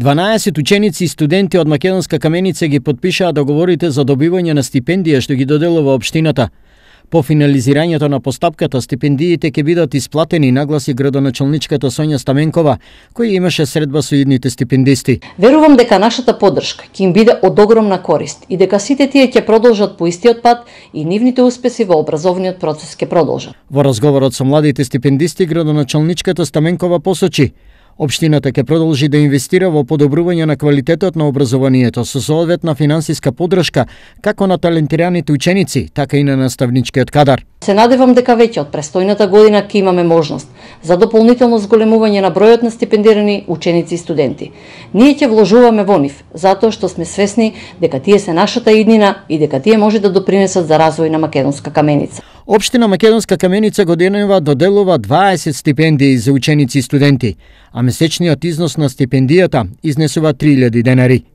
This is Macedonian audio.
12 ученици и студенти од Македонска каменица ги подпишаа договорите за добивање на стипендија што ги доделува општината. По финализирањето на постапката, стипендиите ќе бидат исплатени, нагласи градоначалничката Сонја Стаменкова, која имаше средба со идните стипендисти. Верувам дека нашата поддршка ќе им биде од огромна корист и дека сите тие ќе продолжат по истиот пат и нивните успеси во образовниот процес ќе продолжат. Во разговорот со младите стипендисти, градоначалничката Стаменкова посочи, Обштината ќе продолжи да инвестира во подобрување на квалитетот на образованието со соодветна финансиска подршка како на талентираните ученици, така и на наставничкиот кадар. Се надевам дека веќе од престојната година ќе имаме можност за дополнително зголемување на бројот на стипендирани ученици и студенти. Ние ќе вложуваме во нив, затоа што сме свесни дека тие се нашата иднина и дека тие може да допринесат за развој на македонска каменица. Обштина Македонска каменица годинава доделува 20 стипендии за ученици и студенти, а месечниот износ на стипендијата изнесува 3000 денари.